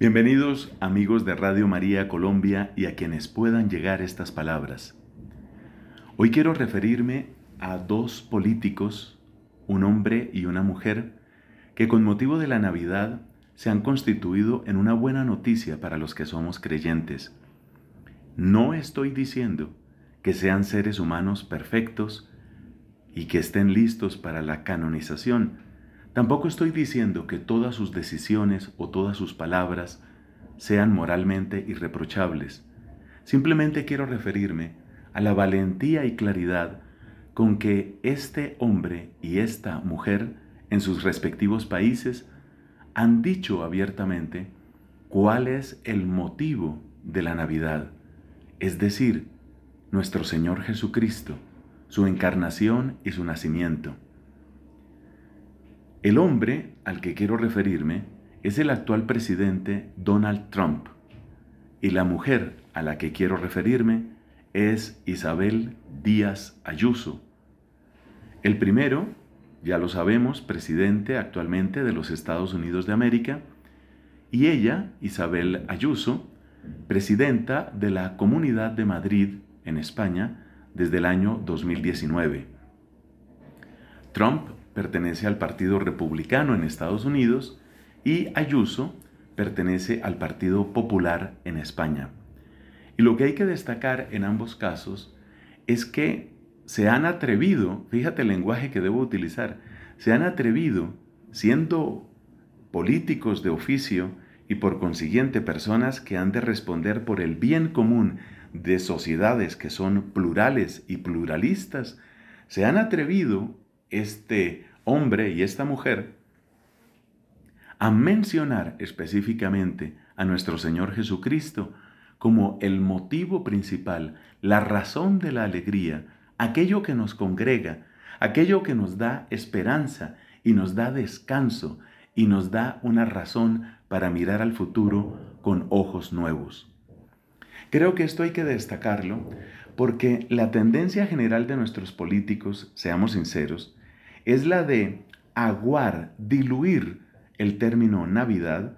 Bienvenidos amigos de Radio María Colombia y a quienes puedan llegar estas palabras. Hoy quiero referirme a dos políticos, un hombre y una mujer, que con motivo de la Navidad se han constituido en una buena noticia para los que somos creyentes. No estoy diciendo que sean seres humanos perfectos y que estén listos para la canonización, Tampoco estoy diciendo que todas sus decisiones o todas sus palabras sean moralmente irreprochables. Simplemente quiero referirme a la valentía y claridad con que este hombre y esta mujer en sus respectivos países han dicho abiertamente cuál es el motivo de la Navidad, es decir, nuestro Señor Jesucristo, su encarnación y su nacimiento. El hombre al que quiero referirme es el actual presidente Donald Trump y la mujer a la que quiero referirme es Isabel Díaz Ayuso. El primero, ya lo sabemos, presidente actualmente de los Estados Unidos de América, y ella, Isabel Ayuso, presidenta de la Comunidad de Madrid en España desde el año 2019. Trump pertenece al Partido Republicano en Estados Unidos y Ayuso pertenece al Partido Popular en España. Y lo que hay que destacar en ambos casos es que se han atrevido, fíjate el lenguaje que debo utilizar, se han atrevido, siendo políticos de oficio y por consiguiente personas que han de responder por el bien común de sociedades que son plurales y pluralistas, se han atrevido este hombre y esta mujer a mencionar específicamente a nuestro Señor Jesucristo como el motivo principal, la razón de la alegría, aquello que nos congrega, aquello que nos da esperanza y nos da descanso y nos da una razón para mirar al futuro con ojos nuevos. Creo que esto hay que destacarlo porque la tendencia general de nuestros políticos, seamos sinceros, es la de aguar, diluir el término Navidad,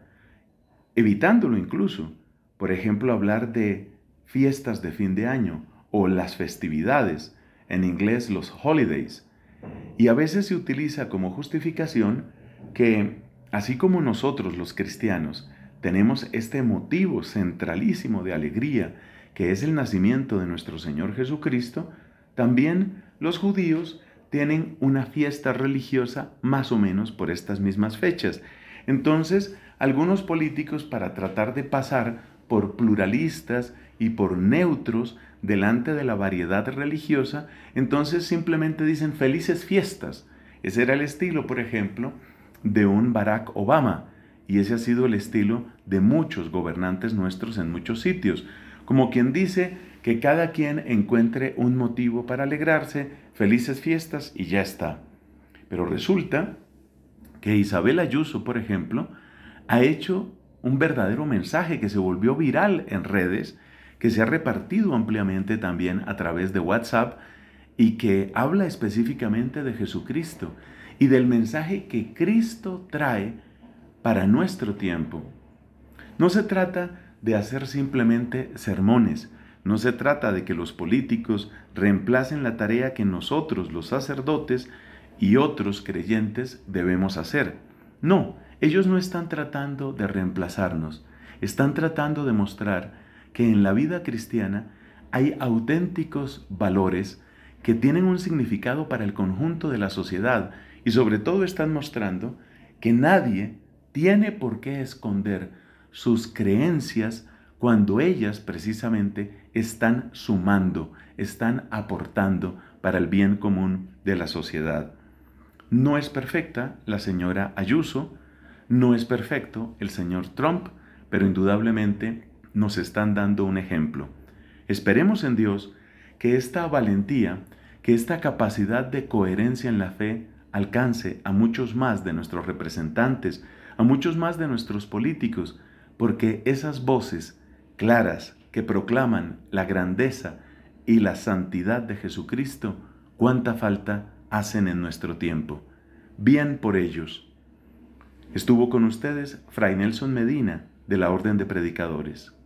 evitándolo incluso. Por ejemplo, hablar de fiestas de fin de año o las festividades, en inglés los holidays. Y a veces se utiliza como justificación que, así como nosotros los cristianos, tenemos este motivo centralísimo de alegría, que es el nacimiento de nuestro Señor Jesucristo, también los judíos tienen una fiesta religiosa más o menos por estas mismas fechas. Entonces, algunos políticos para tratar de pasar por pluralistas y por neutros delante de la variedad religiosa, entonces simplemente dicen felices fiestas. Ese era el estilo, por ejemplo, de un Barack Obama, y ese ha sido el estilo de muchos gobernantes nuestros en muchos sitios. Como quien dice, que cada quien encuentre un motivo para alegrarse, felices fiestas y ya está. Pero resulta que Isabel Ayuso, por ejemplo, ha hecho un verdadero mensaje que se volvió viral en redes, que se ha repartido ampliamente también a través de WhatsApp y que habla específicamente de Jesucristo y del mensaje que Cristo trae para nuestro tiempo. No se trata de hacer simplemente sermones, no se trata de que los políticos reemplacen la tarea que nosotros, los sacerdotes y otros creyentes, debemos hacer. No, ellos no están tratando de reemplazarnos, están tratando de mostrar que en la vida cristiana hay auténticos valores que tienen un significado para el conjunto de la sociedad y sobre todo están mostrando que nadie tiene por qué esconder sus creencias cuando ellas precisamente están sumando, están aportando para el bien común de la sociedad. No es perfecta la señora Ayuso, no es perfecto el señor Trump, pero indudablemente nos están dando un ejemplo. Esperemos en Dios que esta valentía, que esta capacidad de coherencia en la fe alcance a muchos más de nuestros representantes, a muchos más de nuestros políticos, porque esas voces claras que proclaman la grandeza y la santidad de Jesucristo, cuánta falta hacen en nuestro tiempo. Bien por ellos. Estuvo con ustedes Fray Nelson Medina, de la Orden de Predicadores.